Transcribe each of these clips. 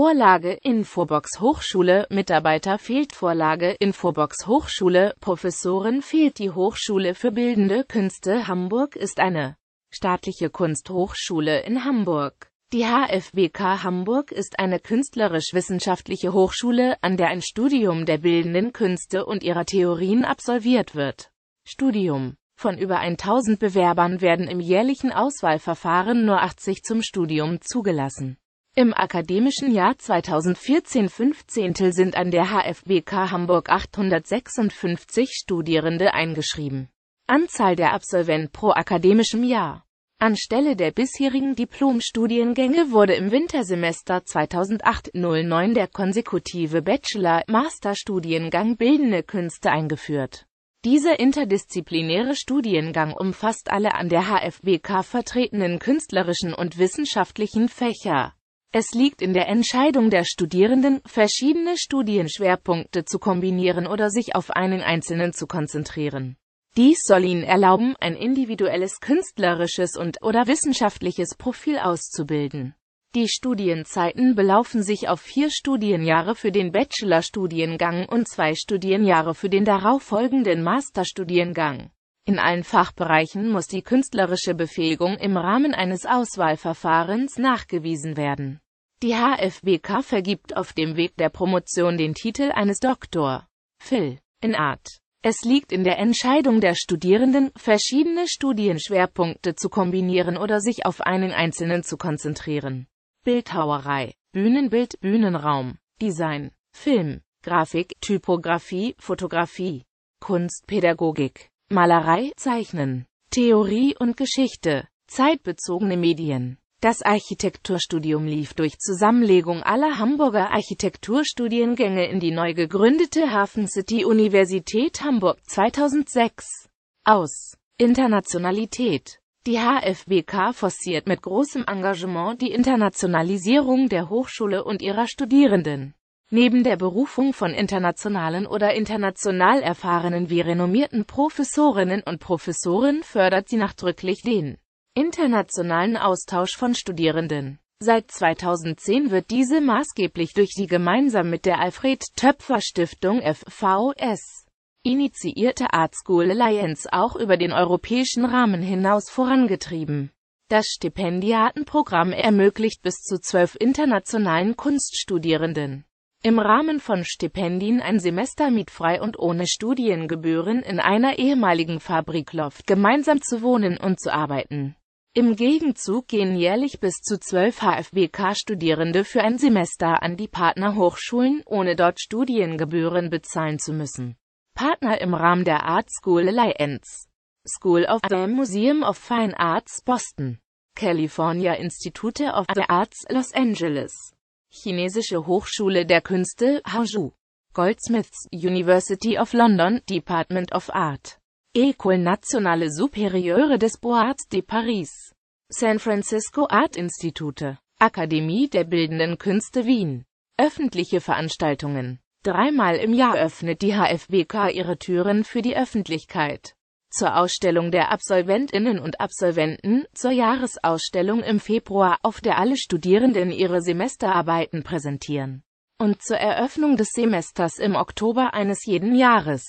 Vorlage Infobox Hochschule, Mitarbeiter fehlt Vorlage Infobox Hochschule, Professoren fehlt die Hochschule für Bildende Künste Hamburg ist eine staatliche Kunsthochschule in Hamburg. Die HFBK Hamburg ist eine künstlerisch-wissenschaftliche Hochschule, an der ein Studium der bildenden Künste und ihrer Theorien absolviert wird. Studium von über 1000 Bewerbern werden im jährlichen Auswahlverfahren nur 80 zum Studium zugelassen. Im akademischen Jahr 2014-15 sind an der HFBK Hamburg 856 Studierende eingeschrieben. Anzahl der Absolventen pro akademischem Jahr. Anstelle der bisherigen Diplomstudiengänge wurde im Wintersemester 2008-09 der konsekutive Bachelor-Master-Studiengang Bildende Künste eingeführt. Dieser interdisziplinäre Studiengang umfasst alle an der HFBK vertretenen künstlerischen und wissenschaftlichen Fächer. Es liegt in der Entscheidung der Studierenden, verschiedene Studienschwerpunkte zu kombinieren oder sich auf einen einzelnen zu konzentrieren. Dies soll ihnen erlauben, ein individuelles künstlerisches und oder wissenschaftliches Profil auszubilden. Die Studienzeiten belaufen sich auf vier Studienjahre für den Bachelorstudiengang und zwei Studienjahre für den darauffolgenden Masterstudiengang. In allen Fachbereichen muss die künstlerische Befähigung im Rahmen eines Auswahlverfahrens nachgewiesen werden. Die HFBK vergibt auf dem Weg der Promotion den Titel eines Doktor Phil in Art. Es liegt in der Entscheidung der Studierenden, verschiedene Studienschwerpunkte zu kombinieren oder sich auf einen einzelnen zu konzentrieren. Bildhauerei, Bühnenbild, Bühnenraum, Design, Film, Grafik, Typografie, Fotografie, Kunstpädagogik, Malerei, Zeichnen, Theorie und Geschichte, zeitbezogene Medien. Das Architekturstudium lief durch Zusammenlegung aller Hamburger Architekturstudiengänge in die neu gegründete Hafen City Universität Hamburg 2006 aus. Internationalität Die HFBK forciert mit großem Engagement die Internationalisierung der Hochschule und ihrer Studierenden. Neben der Berufung von internationalen oder international erfahrenen wie renommierten Professorinnen und Professoren fördert sie nachdrücklich den internationalen Austausch von Studierenden. Seit 2010 wird diese maßgeblich durch die gemeinsam mit der Alfred Töpfer Stiftung FVS initiierte Art School Alliance auch über den europäischen Rahmen hinaus vorangetrieben. Das Stipendiatenprogramm ermöglicht bis zu zwölf internationalen Kunststudierenden im Rahmen von Stipendien ein Semester mietfrei und ohne Studiengebühren in einer ehemaligen Fabrikloft gemeinsam zu wohnen und zu arbeiten. Im Gegenzug gehen jährlich bis zu zwölf HFBK-Studierende für ein Semester an die Partnerhochschulen, ohne dort Studiengebühren bezahlen zu müssen. Partner im Rahmen der Art School Alliance School of the Museum of Fine Arts Boston California Institute of the Arts Los Angeles Chinesische Hochschule der Künste, Hangzhou. Goldsmiths University of London, Department of Art. École Nationale Supérieure des Beaux-Arts de Paris. San Francisco Art Institute. Akademie der Bildenden Künste Wien. Öffentliche Veranstaltungen. Dreimal im Jahr öffnet die HFBK ihre Türen für die Öffentlichkeit zur Ausstellung der Absolventinnen und Absolventen, zur Jahresausstellung im Februar, auf der alle Studierenden ihre Semesterarbeiten präsentieren, und zur Eröffnung des Semesters im Oktober eines jeden Jahres.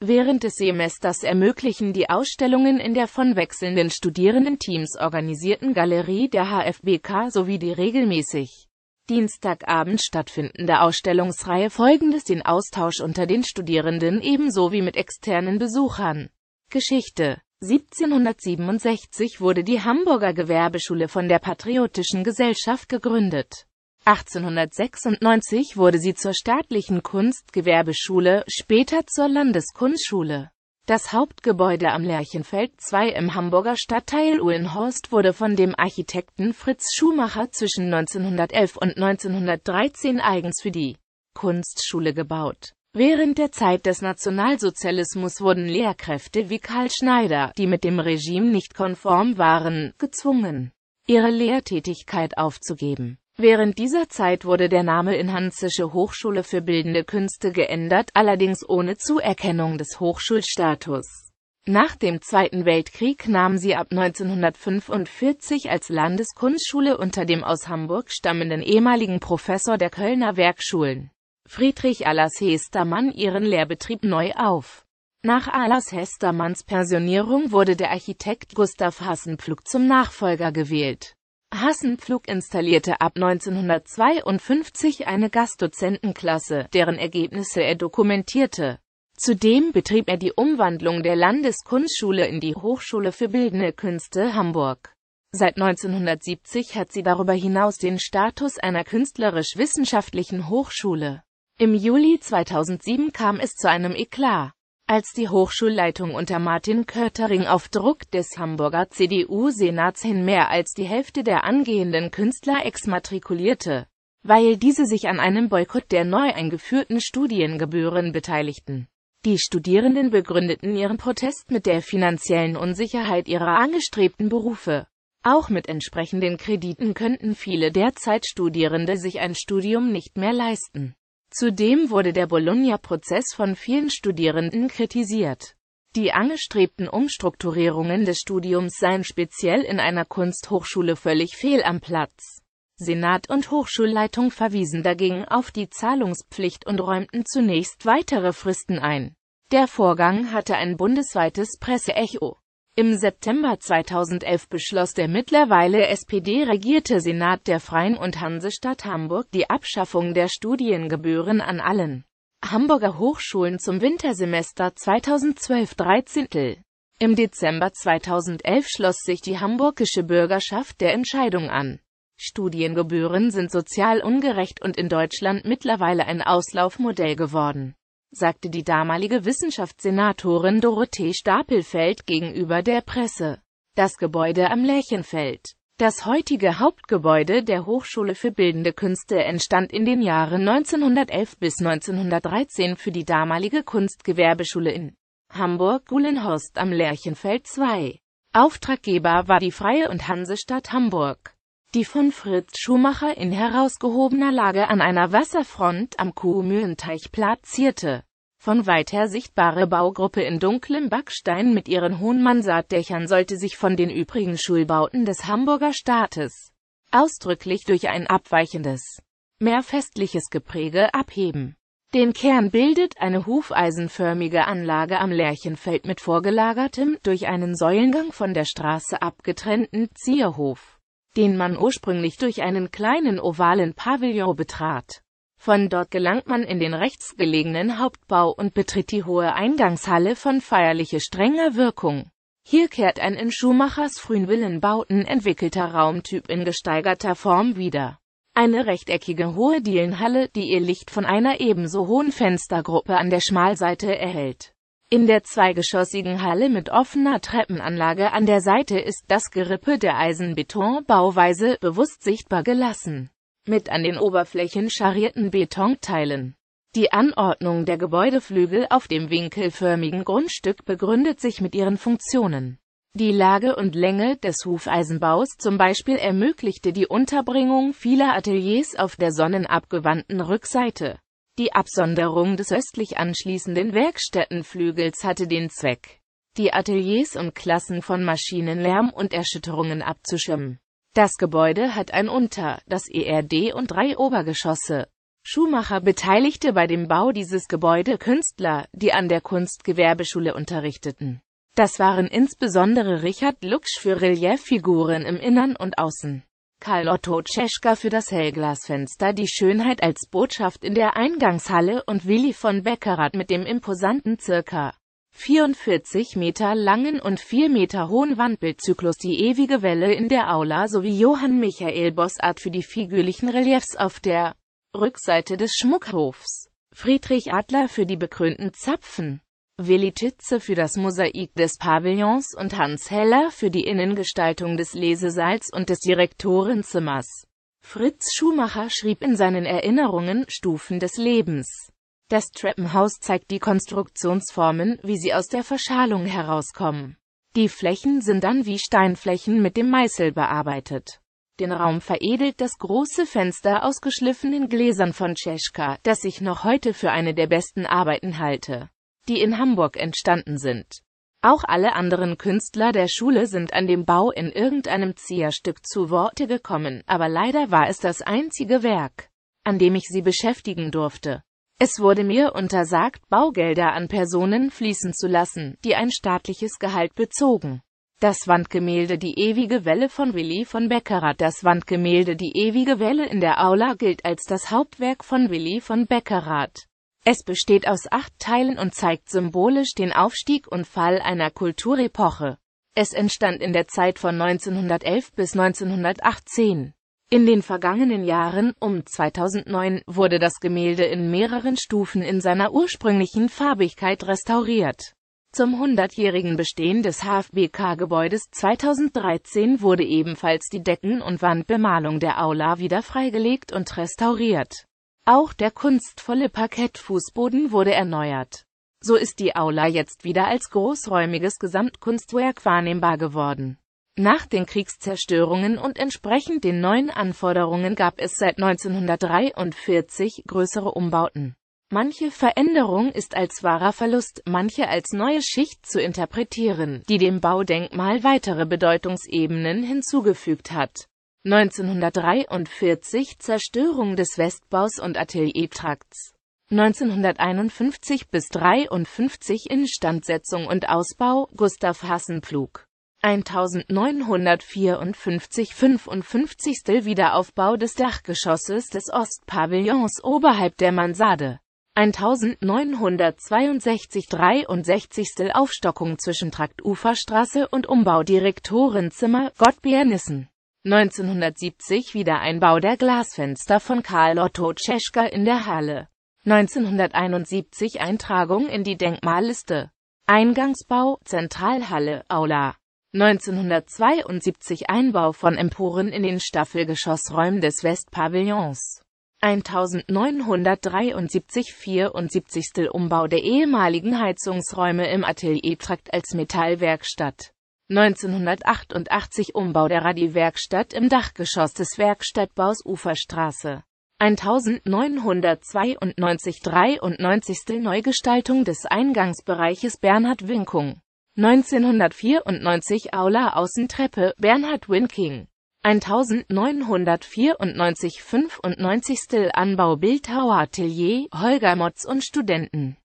Während des Semesters ermöglichen die Ausstellungen in der von wechselnden Studierendenteams organisierten Galerie der HFBK sowie die regelmäßig Dienstagabend stattfindende Ausstellungsreihe folgendes den Austausch unter den Studierenden ebenso wie mit externen Besuchern. Geschichte 1767 wurde die Hamburger Gewerbeschule von der Patriotischen Gesellschaft gegründet. 1896 wurde sie zur staatlichen Kunstgewerbeschule, später zur Landeskunstschule. Das Hauptgebäude am Lerchenfeld 2 im Hamburger Stadtteil Uhlenhorst wurde von dem Architekten Fritz Schumacher zwischen 1911 und 1913 eigens für die Kunstschule gebaut. Während der Zeit des Nationalsozialismus wurden Lehrkräfte wie Karl Schneider, die mit dem Regime nicht konform waren, gezwungen, ihre Lehrtätigkeit aufzugeben. Während dieser Zeit wurde der Name in Hansische Hochschule für Bildende Künste geändert, allerdings ohne Zuerkennung des Hochschulstatus. Nach dem Zweiten Weltkrieg nahm sie ab 1945 als Landeskunstschule unter dem aus Hamburg stammenden ehemaligen Professor der Kölner Werkschulen Friedrich Alas Hestermann ihren Lehrbetrieb neu auf. Nach Alas Hestermanns Pensionierung wurde der Architekt Gustav Hassenpflug zum Nachfolger gewählt. Hassenpflug installierte ab 1952 eine Gastdozentenklasse, deren Ergebnisse er dokumentierte. Zudem betrieb er die Umwandlung der Landeskunstschule in die Hochschule für Bildende Künste Hamburg. Seit 1970 hat sie darüber hinaus den Status einer künstlerisch-wissenschaftlichen Hochschule. Im Juli 2007 kam es zu einem Eklat, als die Hochschulleitung unter Martin Körtering auf Druck des Hamburger CDU-Senats hin mehr als die Hälfte der angehenden Künstler exmatrikulierte, weil diese sich an einem Boykott der neu eingeführten Studiengebühren beteiligten. Die Studierenden begründeten ihren Protest mit der finanziellen Unsicherheit ihrer angestrebten Berufe. Auch mit entsprechenden Krediten könnten viele derzeit Studierende sich ein Studium nicht mehr leisten. Zudem wurde der Bologna-Prozess von vielen Studierenden kritisiert. Die angestrebten Umstrukturierungen des Studiums seien speziell in einer Kunsthochschule völlig fehl am Platz. Senat und Hochschulleitung verwiesen dagegen auf die Zahlungspflicht und räumten zunächst weitere Fristen ein. Der Vorgang hatte ein bundesweites Presseecho. Im September 2011 beschloss der mittlerweile SPD-regierte Senat der Freien und Hansestadt Hamburg die Abschaffung der Studiengebühren an allen Hamburger Hochschulen zum Wintersemester 2012-13. Im Dezember 2011 schloss sich die hamburgische Bürgerschaft der Entscheidung an. Studiengebühren sind sozial ungerecht und in Deutschland mittlerweile ein Auslaufmodell geworden sagte die damalige Wissenschaftssenatorin Dorothee Stapelfeld gegenüber der Presse. Das Gebäude am Lärchenfeld. Das heutige Hauptgebäude der Hochschule für Bildende Künste entstand in den Jahren 1911 bis 1913 für die damalige Kunstgewerbeschule in Hamburg-Gulenhorst am Lärchenfeld 2. Auftraggeber war die Freie und Hansestadt Hamburg die von Fritz Schumacher in herausgehobener Lage an einer Wasserfront am Kuhmühlenteich platzierte. Von weither sichtbare Baugruppe in dunklem Backstein mit ihren hohen Mansarddächern sollte sich von den übrigen Schulbauten des Hamburger Staates ausdrücklich durch ein abweichendes, mehr festliches Gepräge abheben. Den Kern bildet eine hufeisenförmige Anlage am Lärchenfeld mit vorgelagertem, durch einen Säulengang von der Straße abgetrennten Zierhof den man ursprünglich durch einen kleinen ovalen Pavillon betrat. Von dort gelangt man in den rechts gelegenen Hauptbau und betritt die hohe Eingangshalle von feierliche strenger Wirkung. Hier kehrt ein in Schumachers frühen Willenbauten entwickelter Raumtyp in gesteigerter Form wieder. Eine rechteckige hohe Dielenhalle, die ihr Licht von einer ebenso hohen Fenstergruppe an der Schmalseite erhält. In der zweigeschossigen Halle mit offener Treppenanlage an der Seite ist das Gerippe der Eisenbetonbauweise bewusst sichtbar gelassen, mit an den Oberflächen scharierten Betonteilen. Die Anordnung der Gebäudeflügel auf dem winkelförmigen Grundstück begründet sich mit ihren Funktionen. Die Lage und Länge des Hufeisenbaus zum Beispiel ermöglichte die Unterbringung vieler Ateliers auf der sonnenabgewandten Rückseite. Die Absonderung des östlich anschließenden Werkstättenflügels hatte den Zweck, die Ateliers und Klassen von Maschinenlärm und Erschütterungen abzuschirmen. Das Gebäude hat ein Unter-, das ERD und drei Obergeschosse. Schumacher beteiligte bei dem Bau dieses Gebäude Künstler, die an der Kunstgewerbeschule unterrichteten. Das waren insbesondere Richard Lux für Relieffiguren im Innern und Außen. Karl Otto Tscheschka für das Hellglasfenster Die Schönheit als Botschaft in der Eingangshalle und Willi von Beckerath mit dem imposanten circa 44 Meter langen und 4 Meter hohen Wandbildzyklus Die ewige Welle in der Aula sowie Johann Michael Bossart für die figürlichen Reliefs auf der Rückseite des Schmuckhofs. Friedrich Adler für die bekrönten Zapfen. Titze für das Mosaik des Pavillons und Hans Heller für die Innengestaltung des Lesesaals und des Direktorenzimmers. Fritz Schumacher schrieb in seinen Erinnerungen Stufen des Lebens. Das Treppenhaus zeigt die Konstruktionsformen, wie sie aus der Verschalung herauskommen. Die Flächen sind dann wie Steinflächen mit dem Meißel bearbeitet. Den Raum veredelt das große Fenster aus geschliffenen Gläsern von Tscheschka, das ich noch heute für eine der besten Arbeiten halte die in Hamburg entstanden sind. Auch alle anderen Künstler der Schule sind an dem Bau in irgendeinem Zierstück zu Worte gekommen, aber leider war es das einzige Werk, an dem ich sie beschäftigen durfte. Es wurde mir untersagt, Baugelder an Personen fließen zu lassen, die ein staatliches Gehalt bezogen. Das Wandgemälde Die ewige Welle von Willy von Beckerath Das Wandgemälde Die ewige Welle in der Aula gilt als das Hauptwerk von Willy von Beckerath. Es besteht aus acht Teilen und zeigt symbolisch den Aufstieg und Fall einer Kulturepoche. Es entstand in der Zeit von 1911 bis 1918. In den vergangenen Jahren, um 2009, wurde das Gemälde in mehreren Stufen in seiner ursprünglichen Farbigkeit restauriert. Zum 100-jährigen Bestehen des HFBK-Gebäudes 2013 wurde ebenfalls die Decken- und Wandbemalung der Aula wieder freigelegt und restauriert. Auch der kunstvolle Parkettfußboden wurde erneuert. So ist die Aula jetzt wieder als großräumiges Gesamtkunstwerk wahrnehmbar geworden. Nach den Kriegszerstörungen und entsprechend den neuen Anforderungen gab es seit 1943 größere Umbauten. Manche Veränderung ist als wahrer Verlust, manche als neue Schicht zu interpretieren, die dem Baudenkmal weitere Bedeutungsebenen hinzugefügt hat. 1943 Zerstörung des Westbaus und Ateliertrakts. 1951 bis 53 Instandsetzung und Ausbau Gustav Hassenpflug. 1954 55. Wiederaufbau des Dachgeschosses des Ostpavillons oberhalb der Mansarde. 1962 63. Aufstockung zwischen Trakt Uferstraße und Umbau Direktorenzimmer Gottbier Nissen. 1970 Wiedereinbau der Glasfenster von Karl Otto Tscheschka in der Halle. 1971 Eintragung in die Denkmalliste. Eingangsbau, Zentralhalle, Aula. 1972 Einbau von Emporen in den Staffelgeschossräumen des Westpavillons. 1973 74. Umbau der ehemaligen Heizungsräume im Ateliertrakt als Metallwerkstatt. 1988 Umbau der Radiwerkstatt im Dachgeschoss des Werkstattbaus Uferstraße. 1992 93. Neugestaltung des Eingangsbereiches Bernhard Winkung. 1994 Aula Außentreppe Bernhard Winking. 1994 95. Anbau Bildhauer Atelier Holger Motz und Studenten.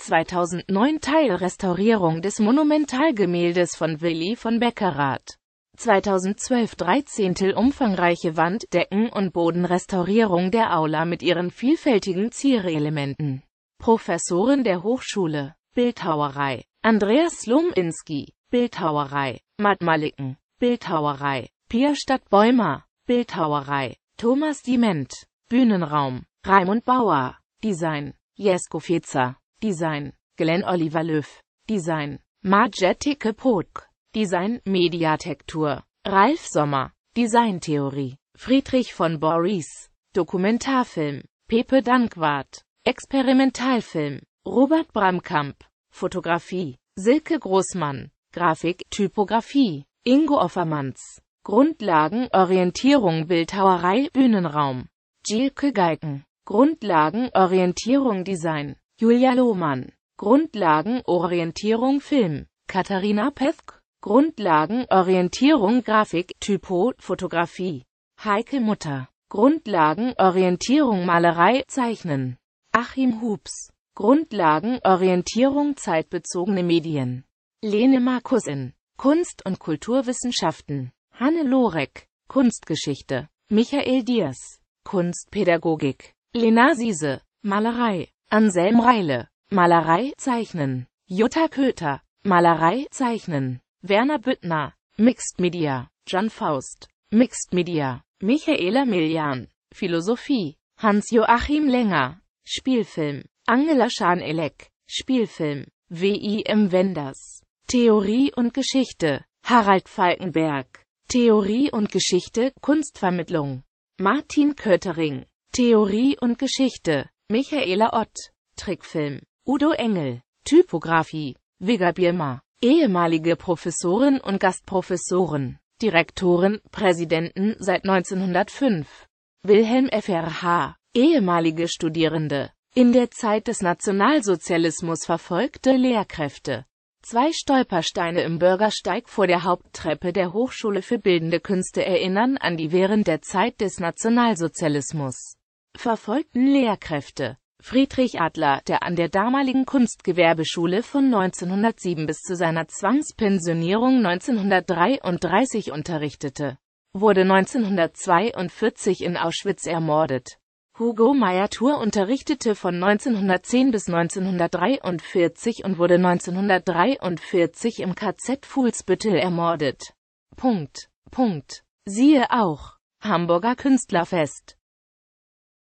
2009 Teil Restaurierung des Monumentalgemäldes von Willi von Beckerath. 2012 13. Umfangreiche Wand-, Decken- und Bodenrestaurierung der Aula mit ihren vielfältigen Zierelementen. Professorin der Hochschule. Bildhauerei. Andreas Luminski. Bildhauerei. Matt Maliken. Bildhauerei. Pierstadt Bäumer, Bildhauerei. Thomas Diment. Bühnenraum. Raimund Bauer. Design. Jesko Fetzer. Design, Glenn Oliver Löw, Design, Margetic Epoch, Design, Mediatektur, Ralf Sommer, Designtheorie, Friedrich von Boris, Dokumentarfilm, Pepe Dankwart, Experimentalfilm, Robert Bramkamp, Fotografie, Silke Großmann, Grafik, Typografie, Ingo Offermanns, Grundlagen, Orientierung, Bildhauerei, Bühnenraum, Gilke Geiken. Grundlagen, Orientierung, Design, Julia Lohmann, Grundlagen Orientierung Film, Katharina Pefk, Grundlagen Orientierung Grafik, Typo, Fotografie, Heike Mutter, Grundlagen Orientierung Malerei, Zeichnen, Achim Hubs, Grundlagen Orientierung Zeitbezogene Medien, Lene Markusin, Kunst- und Kulturwissenschaften, Hanne Lorek, Kunstgeschichte, Michael Diers, Kunstpädagogik, Lena Siese, Malerei, Anselm Reile, Malerei zeichnen. Jutta Köter, Malerei zeichnen. Werner Büttner, Mixed Media. Jan Faust, Mixed Media. Michaela Millian, Philosophie. Hans-Joachim Lenger, Spielfilm. Angela Schanelek, Spielfilm. W.I.M. Wenders, Theorie und Geschichte. Harald Falkenberg, Theorie und Geschichte, Kunstvermittlung. Martin Köttering, Theorie und Geschichte, Michaela Ott, Trickfilm, Udo Engel, Typografie, Vigga Birma, ehemalige Professorin und Gastprofessoren, Direktorin, Präsidenten seit 1905, Wilhelm F.R.H., ehemalige Studierende, in der Zeit des Nationalsozialismus verfolgte Lehrkräfte, Zwei Stolpersteine im Bürgersteig vor der Haupttreppe der Hochschule für Bildende Künste erinnern an die während der Zeit des Nationalsozialismus verfolgten Lehrkräfte. Friedrich Adler, der an der damaligen Kunstgewerbeschule von 1907 bis zu seiner Zwangspensionierung 1933 unterrichtete, wurde 1942 in Auschwitz ermordet. Hugo Meyer-Thur unterrichtete von 1910 bis 1943 und wurde 1943 im KZ Fuhlsbüttel ermordet. Punkt. Punkt. Siehe auch Hamburger Künstlerfest